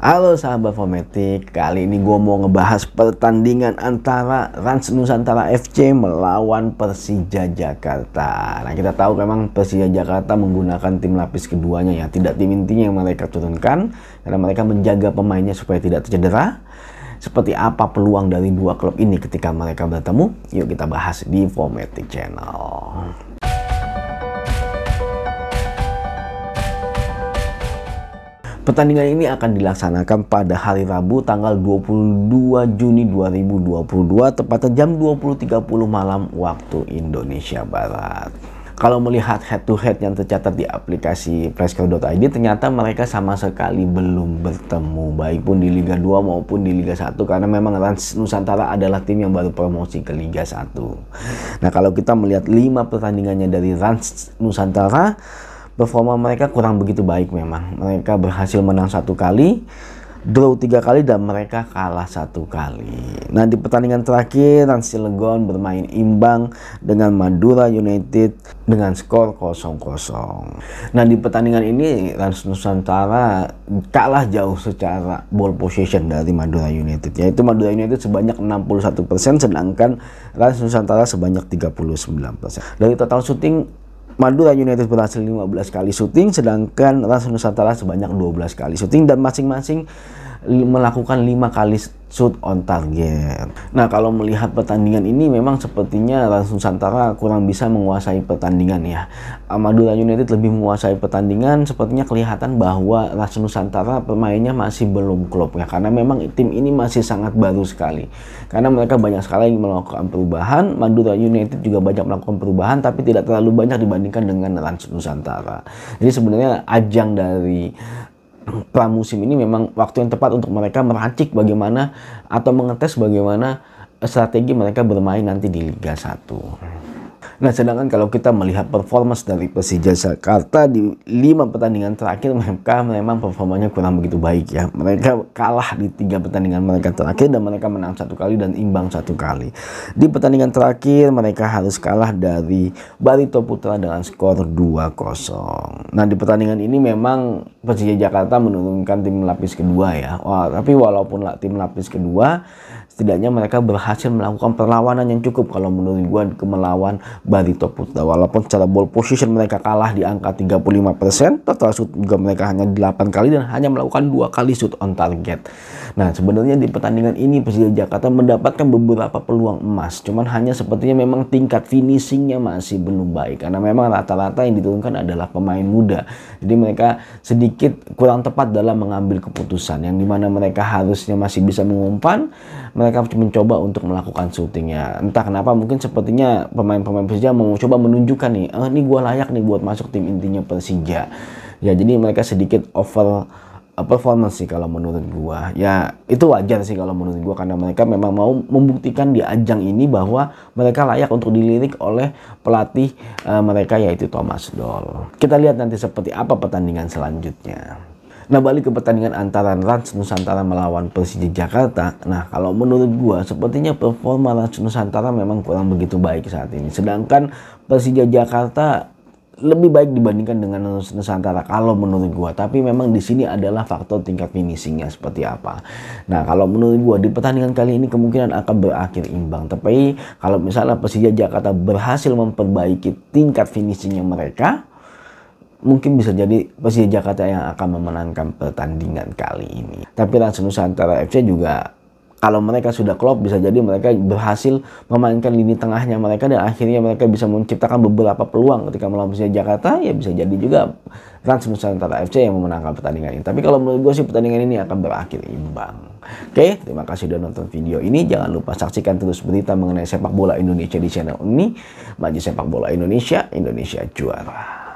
Halo sahabat Fometik, kali ini gue mau ngebahas pertandingan antara Rans Nusantara FC melawan Persija Jakarta. Nah kita tahu memang Persija Jakarta menggunakan tim lapis keduanya ya, tidak tim intinya yang mereka turunkan karena mereka menjaga pemainnya supaya tidak tercedera. Seperti apa peluang dari dua klub ini ketika mereka bertemu? Yuk kita bahas di Fometik Channel. Pertandingan ini akan dilaksanakan pada hari Rabu tanggal 22 Juni 2022 tepatnya jam 20.30 malam waktu Indonesia Barat. Kalau melihat head to head yang tercatat di aplikasi Presco.id ternyata mereka sama sekali belum bertemu baik pun di Liga 2 maupun di Liga 1 karena memang Rans Nusantara adalah tim yang baru promosi ke Liga 1. Nah, kalau kita melihat 5 pertandingannya dari Rans Nusantara performa mereka kurang begitu baik memang. Mereka berhasil menang satu kali, draw tiga kali dan mereka kalah satu kali. Nah di pertandingan terakhir Rans Legon bermain imbang dengan Madura United dengan skor 0-0. Nah di pertandingan ini Rans Nusantara kalah jauh secara ball position dari Madura United. Yaitu Madura United sebanyak 61% sedangkan Rans Nusantara sebanyak 39%. Dari total syuting Madura United berhasil 15 kali syuting, sedangkan Ras Nusantara sebanyak 12 kali syuting dan masing-masing melakukan lima kali shoot on target. Nah, kalau melihat pertandingan ini memang sepertinya Rans Nusantara kurang bisa menguasai pertandingan ya. Madura United lebih menguasai pertandingan, sepertinya kelihatan bahwa Rans Nusantara pemainnya masih belum klop ya karena memang tim ini masih sangat baru sekali. Karena mereka banyak sekali yang melakukan perubahan, Madura United juga banyak melakukan perubahan tapi tidak terlalu banyak dibandingkan dengan Rans Nusantara. Jadi sebenarnya ajang dari pramusim ini memang waktu yang tepat untuk mereka meracik bagaimana atau mengetes bagaimana eh, strategi mereka bermain nanti di Liga 1. Nah, sedangkan kalau kita melihat performa dari Persija Jakarta di lima pertandingan terakhir mereka memang performanya kurang begitu baik ya. Mereka kalah di tiga pertandingan mereka terakhir dan mereka menang satu kali dan imbang satu kali. Di pertandingan terakhir mereka harus kalah dari Barito Putra dengan skor 2-0. Nah, di pertandingan ini memang Persija Jakarta menurunkan tim lapis kedua ya. Wah, tapi walaupun tim lapis kedua, setidaknya mereka berhasil melakukan perlawanan yang cukup kalau menurut gue ke melawan Barito Putra. Walaupun secara ball position mereka kalah di angka 35%, total shoot juga mereka hanya 8 kali dan hanya melakukan dua kali shoot on target. Nah, sebenarnya di pertandingan ini Persija Jakarta mendapatkan beberapa peluang emas. Cuman hanya sepertinya memang tingkat finishingnya masih belum baik. Karena memang rata-rata yang diturunkan adalah pemain muda. Jadi mereka sedikit sedikit kurang tepat dalam mengambil keputusan yang dimana mereka harusnya masih bisa mengumpan mereka mencoba untuk melakukan syutingnya entah kenapa mungkin sepertinya pemain-pemain Persija mau coba menunjukkan nih eh, ini gue layak nih buat masuk tim intinya Persija ya jadi mereka sedikit over Uh, performance sih kalau menurut gua. Ya itu wajar sih kalau menurut gua karena mereka memang mau membuktikan di ajang ini bahwa mereka layak untuk dilirik oleh pelatih uh, mereka yaitu Thomas Doll. Kita lihat nanti seperti apa pertandingan selanjutnya. Nah balik ke pertandingan antara Rans Nusantara melawan Persija Jakarta. Nah kalau menurut gua sepertinya performa Rans Nusantara memang kurang begitu baik saat ini. Sedangkan Persija Jakarta lebih baik dibandingkan dengan Nusantara kalau menurut gua tapi memang di sini adalah faktor tingkat finishingnya seperti apa nah kalau menurut gua di pertandingan kali ini kemungkinan akan berakhir imbang tapi kalau misalnya Persija Jakarta berhasil memperbaiki tingkat finishingnya mereka mungkin bisa jadi Persija Jakarta yang akan memenangkan pertandingan kali ini. Tapi langsung Nusantara FC juga kalau mereka sudah klop bisa jadi mereka berhasil memainkan lini tengahnya mereka dan akhirnya mereka bisa menciptakan beberapa peluang ketika melawan Jakarta ya bisa jadi juga Trans Nusantara FC yang memenangkan pertandingan ini. Tapi kalau menurut gue sih pertandingan ini akan berakhir imbang. Oke, terima kasih sudah nonton video ini. Jangan lupa saksikan terus berita mengenai sepak bola Indonesia di channel ini. Maju sepak bola Indonesia, Indonesia juara.